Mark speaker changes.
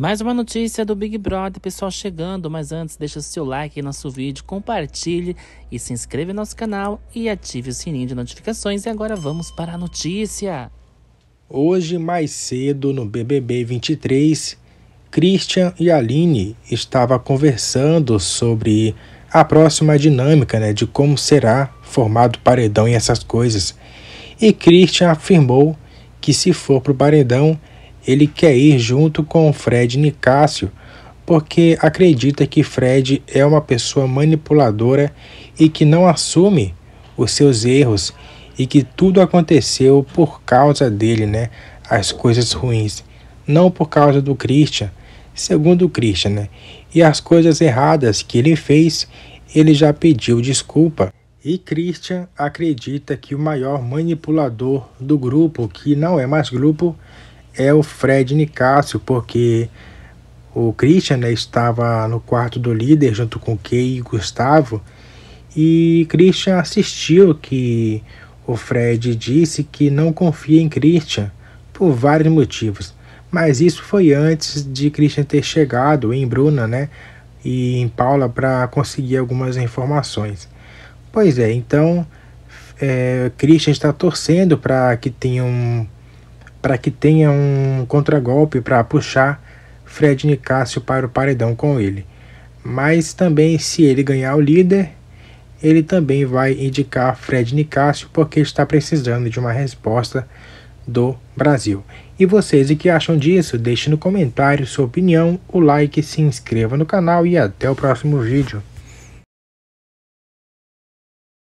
Speaker 1: Mais uma notícia do Big Brother, pessoal, chegando. Mas antes, deixa seu like no nosso vídeo, compartilhe e se inscreva no nosso canal e ative o sininho de notificações. E agora vamos para a notícia.
Speaker 2: Hoje, mais cedo, no BBB 23, Christian e Aline estavam conversando sobre a próxima dinâmica, né, de como será formado paredão e essas coisas. E Christian afirmou que se for para o paredão, ele quer ir junto com Fred Nicásio porque acredita que Fred é uma pessoa manipuladora e que não assume os seus erros e que tudo aconteceu por causa dele, né? As coisas ruins, não por causa do Christian, segundo o Christian, né? E as coisas erradas que ele fez, ele já pediu desculpa. E Christian acredita que o maior manipulador do grupo, que não é mais grupo, é o Fred Nicásio, porque o Christian né, estava no quarto do líder junto com o Kay e Gustavo e Christian assistiu que o Fred disse que não confia em Christian por vários motivos, mas isso foi antes de Christian ter chegado em Bruna, né, e em Paula para conseguir algumas informações. Pois é, então é, Christian está torcendo para que tenha um para que tenha um contragolpe para puxar Fred Nicásio para o paredão com ele. Mas também, se ele ganhar o líder, ele também vai indicar Fred Nicásio porque está precisando de uma resposta do Brasil. E vocês, o que acham disso? Deixe no comentário sua opinião, o like, se inscreva no canal e até o próximo vídeo.